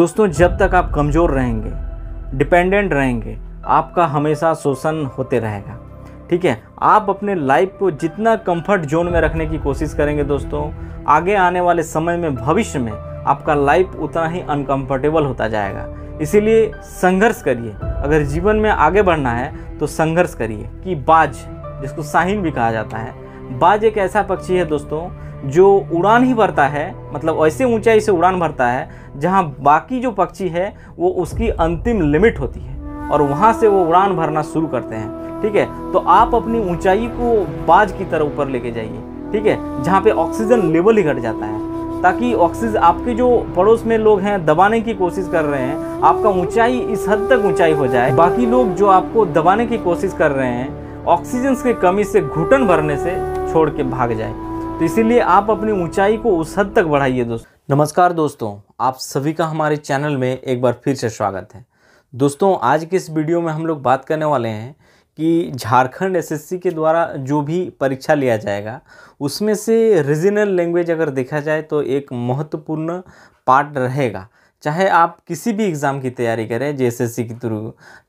दोस्तों जब तक आप कमज़ोर रहेंगे डिपेंडेंट रहेंगे आपका हमेशा शोषण होते रहेगा ठीक है आप अपने लाइफ को जितना कंफर्ट जोन में रखने की कोशिश करेंगे दोस्तों आगे आने वाले समय में भविष्य में आपका लाइफ उतना ही अनकंफर्टेबल होता जाएगा इसीलिए संघर्ष करिए अगर जीवन में आगे बढ़ना है तो संघर्ष करिए कि बाज जिसको साहिन भी कहा जाता है बाज एक ऐसा पक्षी है दोस्तों जो उड़ान ही भरता है मतलब ऐसे ऊंचाई से उड़ान भरता है जहाँ बाकी जो पक्षी है वो उसकी अंतिम लिमिट होती है और वहाँ से वो उड़ान भरना शुरू करते हैं ठीक है तो आप अपनी ऊंचाई को बाज की तरह ऊपर लेके जाइए ठीक है जहाँ पे ऑक्सीजन लेवल ही घट जाता है ताकि ऑक्सीजन आपके जो पड़ोस में लोग हैं दबाने की कोशिश कर रहे हैं आपका ऊंचाई इस हद तक ऊंचाई हो जाए बाकी लोग जो आपको दबाने की कोशिश कर रहे हैं ऑक्सीजन की कमी से घुटन भरने से छोड़ के भाग जाए तो इसीलिए आप अपनी ऊंचाई को उस हद तक बढ़ाइए दोस्तों नमस्कार दोस्तों आप सभी का हमारे चैनल में एक बार फिर से स्वागत है दोस्तों आज के इस वीडियो में हम लोग बात करने वाले हैं कि झारखंड एसएससी के द्वारा जो भी परीक्षा लिया जाएगा उसमें से रीजनल लैंग्वेज अगर देखा जाए तो एक महत्वपूर्ण पार्ट रहेगा चाहे आप किसी भी एग्ज़ाम की तैयारी करें जेएसएससी के थ्रू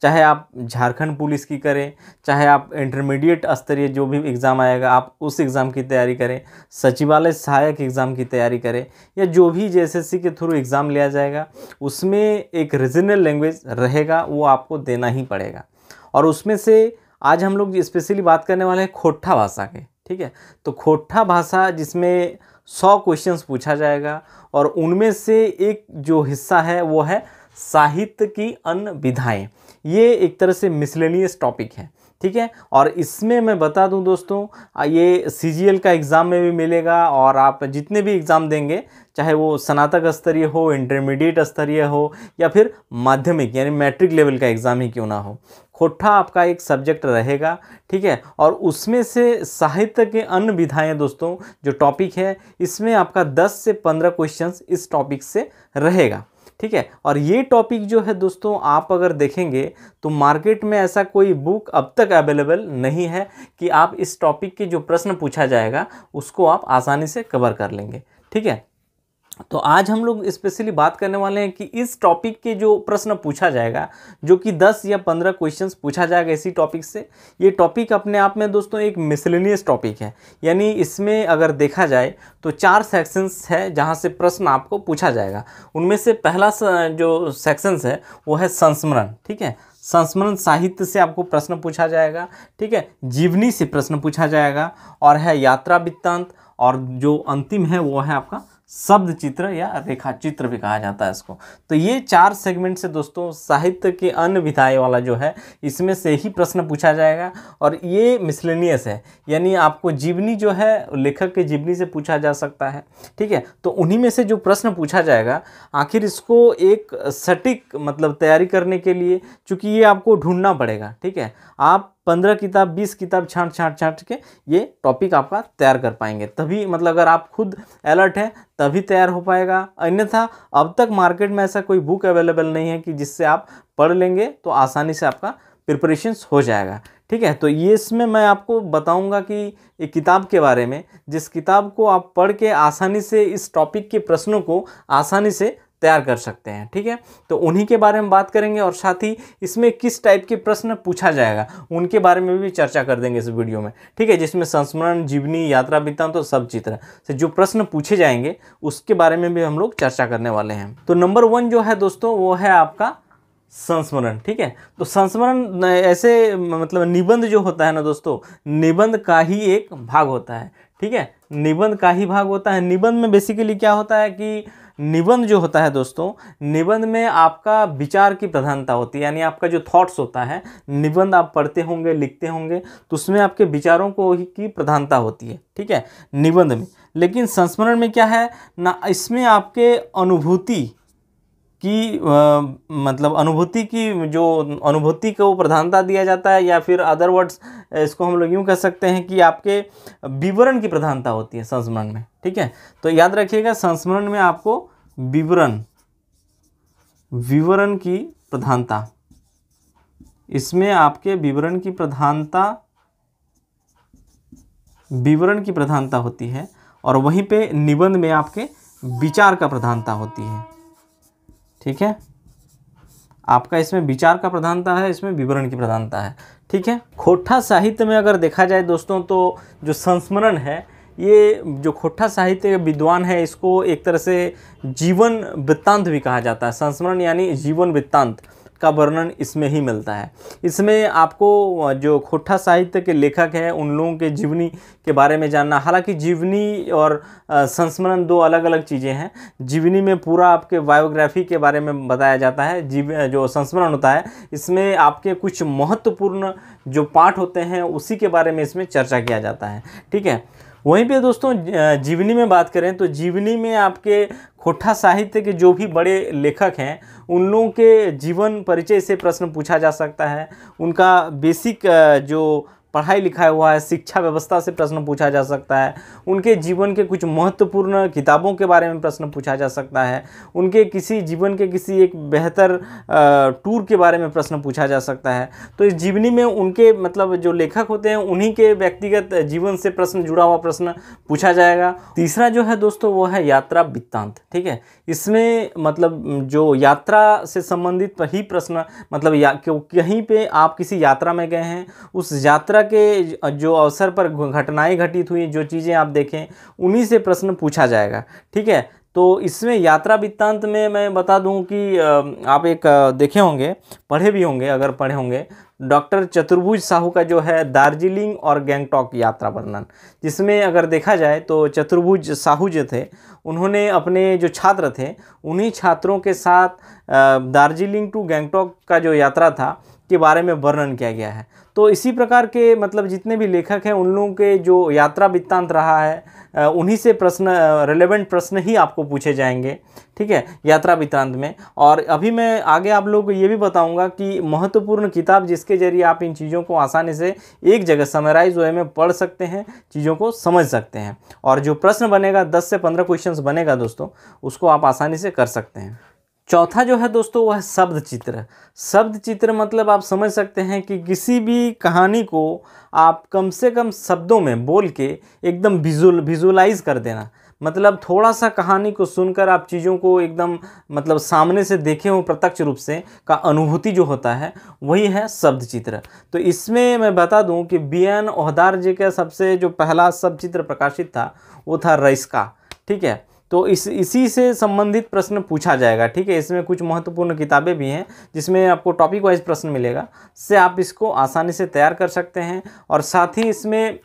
चाहे आप झारखंड पुलिस की करें चाहे आप इंटरमीडिएट स्तरीय जो भी एग्ज़ाम आएगा आप उस एग्ज़ाम की तैयारी करें सचिवालय सहायक एग्ज़ाम की तैयारी करें या जो भी जेएसएससी के थ्रू एग्ज़ाम लिया जाएगा उसमें एक रीजनल लैंग्वेज रहेगा वो आपको देना ही पड़ेगा और उसमें से आज हम लोग स्पेशली बात करने वाले हैं खोटा भाषा के ठीक है तो खोटा भाषा जिसमें सौ क्वेश्चंस पूछा जाएगा और उनमें से एक जो हिस्सा है वो है साहित्य की अन्य विधाएँ ये एक तरह से मिसलेनियस टॉपिक है ठीक है और इसमें मैं बता दूं दोस्तों ये सी का एग्ज़ाम में भी मिलेगा और आप जितने भी एग्ज़ाम देंगे चाहे वो स्नातक स्तरीय हो इंटरमीडिएट स्तरीय हो या फिर माध्यमिक यानी मैट्रिक लेवल का एग्ज़ाम ही क्यों ना हो होठा आपका एक सब्जेक्ट रहेगा ठीक है और उसमें से साहित्य के अन्य विधाएँ दोस्तों जो टॉपिक है इसमें आपका दस से पंद्रह क्वेश्चन इस टॉपिक से रहेगा ठीक है और ये टॉपिक जो है दोस्तों आप अगर देखेंगे तो मार्केट में ऐसा कोई बुक अब तक अवेलेबल नहीं है कि आप इस टॉपिक के जो प्रश्न पूछा जाएगा उसको आप आसानी से कवर कर लेंगे ठीक है तो आज हम लोग स्पेशली बात करने वाले हैं कि इस टॉपिक के जो प्रश्न पूछा जाएगा जो कि 10 या 15 क्वेश्चंस पूछा जाएगा इसी टॉपिक से ये टॉपिक अपने आप में दोस्तों एक मिसलिनियस टॉपिक है यानी इसमें अगर देखा जाए तो चार सेक्शंस है जहाँ से प्रश्न आपको पूछा जाएगा उनमें से पहला जो सेक्शंस है वो है संस्मरण ठीक है संस्मरण साहित्य से आपको प्रश्न पूछा जाएगा ठीक है जीवनी से प्रश्न पूछा जाएगा और है यात्रा वित्तांत और जो अंतिम है वो है आपका शब्द चित्र या रेखा चित्र भी कहा जाता है इसको तो ये चार सेगमेंट से दोस्तों साहित्य के अन्य विधाएँ वाला जो है इसमें से ही प्रश्न पूछा जाएगा और ये मिसलेनियस है यानी आपको जीवनी जो है लेखक के जीवनी से पूछा जा सकता है ठीक है तो उन्हीं में से जो प्रश्न पूछा जाएगा आखिर इसको एक सटीक मतलब तैयारी करने के लिए चूँकि ये आपको ढूंढना पड़ेगा ठीक है आप पंद्रह किताब बीस किताब छाँट छाँट छाँट के ये टॉपिक आपका तैयार कर पाएंगे तभी मतलब अगर आप खुद अलर्ट हैं तभी तैयार हो पाएगा अन्यथा अब तक मार्केट में ऐसा कोई बुक अवेलेबल नहीं है कि जिससे आप पढ़ लेंगे तो आसानी से आपका प्रिपरेशंस हो जाएगा ठीक है तो ये इसमें मैं आपको बताऊंगा कि एक किताब के बारे में जिस किताब को आप पढ़ के आसानी से इस टॉपिक के प्रश्नों को आसानी से तैयार कर सकते हैं ठीक है तो उन्हीं के बारे में बात करेंगे और साथ ही इसमें किस टाइप के प्रश्न पूछा जाएगा उनके बारे में भी चर्चा कर देंगे इस वीडियो में ठीक है जिसमें संस्मरण जीवनी यात्रा वृत्तांत तो सब चित्र से जो प्रश्न पूछे जाएंगे उसके बारे में भी हम लोग चर्चा करने वाले हैं तो नंबर वन जो है दोस्तों वो है आपका संस्मरण ठीक है तो संस्मरण ऐसे मतलब निबंध जो होता है ना दोस्तों निबंध का ही एक भाग होता है ठीक है निबंध का ही भाग होता है निबंध में बेसिकली क्या होता है कि निबंध जो होता है दोस्तों निबंध में आपका विचार की प्रधानता होती है यानी आपका जो थॉट्स होता है निबंध आप पढ़ते होंगे लिखते होंगे तो उसमें आपके विचारों को ही की प्रधानता होती है ठीक है निबंध में लेकिन संस्मरण में क्या है ना इसमें आपके अनुभूति की आ, मतलब अनुभूति की जो अनुभूति को प्रधानता दिया जाता है या फिर अदर वर्ड्स इसको हम लोग यूँ कह सकते हैं कि आपके विवरण की प्रधानता होती है संस्मरण में ठीक है तो याद रखिएगा संस्मरण में आपको विवरण विवरण की प्रधानता इसमें आपके विवरण की प्रधानता विवरण की प्रधानता होती है और वहीं पे निबंध में आपके विचार का प्रधानता होती है ठीक है आपका इसमें विचार का प्रधानता है इसमें विवरण की प्रधानता है ठीक है खोटा साहित्य में अगर देखा जाए दोस्तों तो जो संस्मरण है ये जो खोटा साहित्य विद्वान है इसको एक तरह से जीवन वृत्तांत भी कहा जाता है संस्मरण यानी जीवन वृत्तांत का वर्णन इसमें ही मिलता है इसमें आपको जो खोटा साहित्य के लेखक हैं उन लोगों के जीवनी के बारे में जानना हालांकि जीवनी और संस्मरण दो अलग अलग चीज़ें हैं जीवनी में पूरा आपके बायोग्राफी के बारे में बताया जाता है जीव जो संस्मरण होता है इसमें आपके कुछ महत्वपूर्ण जो पाठ होते हैं उसी के बारे में इसमें चर्चा किया जाता है ठीक है वहीं पे दोस्तों जीवनी में बात करें तो जीवनी में आपके खोटा साहित्य के जो भी बड़े लेखक हैं उन लोगों के जीवन परिचय से प्रश्न पूछा जा सकता है उनका बेसिक जो पढ़ाई लिखाई हुआ है शिक्षा व्यवस्था से प्रश्न पूछा जा सकता है उनके जीवन के कुछ महत्वपूर्ण किताबों के बारे में प्रश्न पूछा जा सकता है उनके किसी जीवन के किसी एक बेहतर टूर के बारे में प्रश्न पूछा जा सकता है तो इस जीवनी में उनके मतलब जो लेखक होते हैं उन्हीं के व्यक्तिगत जीवन से प्रश्न जुड़ा हुआ प्रश्न पूछा जाएगा तीसरा जो है दोस्तों वो है यात्रा वित्तांत ठीक है इसमें मतलब जो यात्रा से संबंधित ही प्रश्न मतलब या कहीं पर आप किसी यात्रा में गए हैं उस यात्रा तरह के जो अवसर पर घटनाएं घटित हुई जो चीज़ें आप देखें उन्हीं से प्रश्न पूछा जाएगा ठीक है तो इसमें यात्रा वित्तांत में मैं बता दूं कि आप एक देखे होंगे पढ़े भी होंगे अगर पढ़े होंगे डॉक्टर चतुर्भुज साहू का जो है दार्जिलिंग और गैंगटॉक यात्रा वर्णन जिसमें अगर देखा जाए तो चतुर्भुज साहू जो थे उन्होंने अपने जो छात्र थे उन्हीं छात्रों के साथ दार्जिलिंग टू गैंगटॉक का जो यात्रा था के बारे में वर्णन किया गया है तो इसी प्रकार के मतलब जितने भी लेखक हैं उन लोगों के जो यात्रा वृत्तांत रहा है उन्हीं से प्रश्न रेलेवेंट प्रश्न ही आपको पूछे जाएंगे ठीक है यात्रा वृत्तांत में और अभी मैं आगे आप लोगों को ये भी बताऊंगा कि महत्वपूर्ण किताब जिसके जरिए आप इन चीज़ों को आसानी से एक जगह समराइज वे में पढ़ सकते हैं चीज़ों को समझ सकते हैं और जो प्रश्न बनेगा दस से पंद्रह क्वेश्चन बनेगा दोस्तों उसको आप आसानी से कर सकते हैं चौथा जो है दोस्तों वह है शब्द चित्र शब्द चित्र मतलब आप समझ सकते हैं कि किसी भी कहानी को आप कम से कम शब्दों में बोल के एकदम विजुअल विजुलाइज कर देना मतलब थोड़ा सा कहानी को सुनकर आप चीज़ों को एकदम मतलब सामने से देखे हों प्रत्यक्ष रूप से का अनुभूति जो होता है वही है शब्द चित्र तो इसमें मैं बता दूं कि बी एन ओहदार जी का सबसे जो पहला शब्द चित्र प्रकाशित था वो था रईसका ठीक है तो इस इसी से संबंधित प्रश्न पूछा जाएगा ठीक है इसमें कुछ महत्वपूर्ण किताबें भी हैं जिसमें आपको टॉपिक वाइज प्रश्न मिलेगा से आप इसको आसानी से तैयार कर सकते हैं और साथ ही इसमें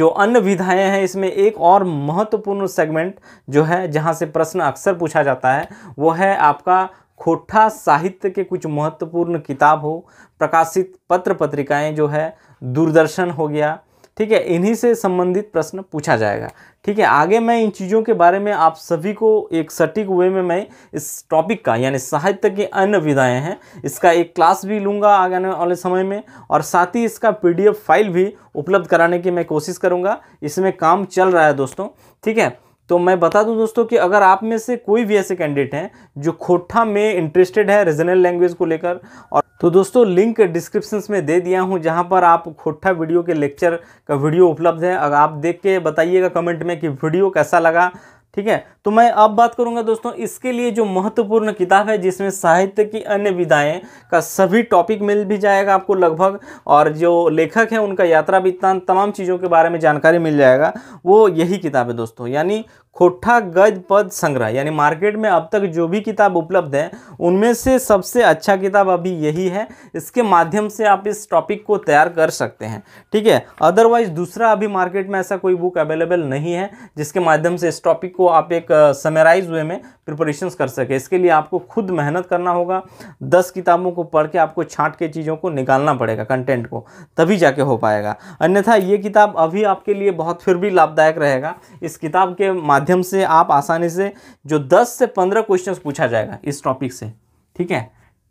जो अन्य विधाएँ हैं इसमें एक और महत्वपूर्ण सेगमेंट जो है जहाँ से प्रश्न अक्सर पूछा जाता है वो है आपका खोटा साहित्य के कुछ महत्वपूर्ण किताब हो प्रकाशित पत्र पत्रिकाएं जो है दूरदर्शन हो गया ठीक है इन्हीं से संबंधित प्रश्न पूछा जाएगा ठीक है आगे मैं इन चीज़ों के बारे में आप सभी को एक सटीक वे में मैं इस टॉपिक का यानी साहित्य की अन्य विधाएँ हैं इसका एक क्लास भी लूँगा आने वाले समय में और साथ ही इसका पी फाइल भी उपलब्ध कराने की मैं कोशिश करूँगा इसमें काम चल रहा है दोस्तों ठीक है तो मैं बता दूं दोस्तों कि अगर आप में से कोई भी ऐसे कैंडिडेट हैं जो खोटा में इंटरेस्टेड है रीजनल लैंग्वेज को लेकर और तो दोस्तों लिंक डिस्क्रिप्शन में दे दिया हूँ जहाँ पर आप खोटा वीडियो के लेक्चर का वीडियो उपलब्ध है अगर आप देख के बताइएगा कमेंट में कि वीडियो कैसा लगा ठीक है तो मैं अब बात करूंगा दोस्तों इसके लिए जो महत्वपूर्ण किताब है जिसमें साहित्य की अन्य विधाएं का सभी टॉपिक मिल भी जाएगा आपको लगभग और जो लेखक हैं उनका यात्रा वित्तान तमाम चीज़ों के बारे में जानकारी मिल जाएगा वो यही किताब है दोस्तों यानी खोटा गद पद संग्रह यानी मार्केट में अब तक जो भी किताब उपलब्ध है उनमें से सबसे अच्छा किताब अभी यही है इसके माध्यम से आप इस टॉपिक को तैयार कर सकते हैं ठीक है अदरवाइज दूसरा अभी मार्केट में ऐसा कोई बुक अवेलेबल नहीं है जिसके माध्यम से इस टॉपिक को आप एक समराइज वे में प्रिपरेशन कर सके इसके लिए आपको खुद मेहनत करना होगा दस किताबों को पढ़ के आपको छाँट के चीज़ों को निकालना पड़ेगा कंटेंट को तभी जाके हो पाएगा अन्यथा ये किताब अभी आपके लिए बहुत फिर भी लाभदायक रहेगा इस किताब के माध्यम माध्यम से आप आसानी से जो 10 से 15 क्वेश्चंस पूछा जाएगा इस टॉपिक से ठीक है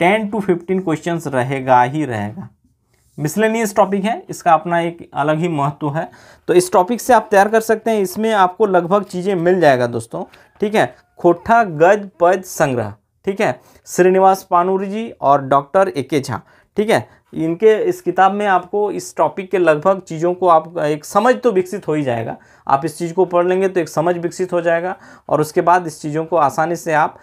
10 टू 15 क्वेश्चंस रहेगा ही रहेगा मिसलेनियस टॉपिक है इसका अपना एक अलग ही महत्व है तो इस टॉपिक से आप तैयार कर सकते हैं इसमें आपको लगभग चीज़ें मिल जाएगा दोस्तों ठीक है खोटा गज पद संग्रह ठीक है श्रीनिवास पानूर जी और डॉक्टर ए के झा ठीक है इनके इस किताब में आपको इस टॉपिक के लगभग चीज़ों को आप एक समझ तो विकसित हो ही जाएगा आप इस चीज़ को पढ़ लेंगे तो एक समझ विकसित हो जाएगा और उसके बाद इस चीज़ों को आसानी से आप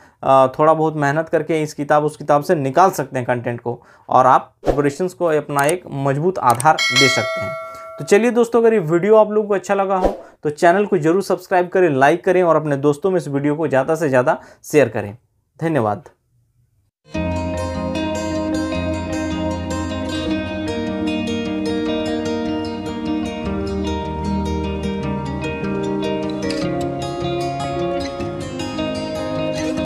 थोड़ा बहुत मेहनत करके इस किताब उस किताब से निकाल सकते हैं कंटेंट को और आप प्रिपरेशंस को अपना एक मजबूत आधार दे सकते हैं तो चलिए दोस्तों अगर ये वीडियो आप लोगों को अच्छा लगा हो तो चैनल को जरूर सब्सक्राइब करें लाइक करें और अपने दोस्तों में इस वीडियो को ज़्यादा से ज़्यादा शेयर करें धन्यवाद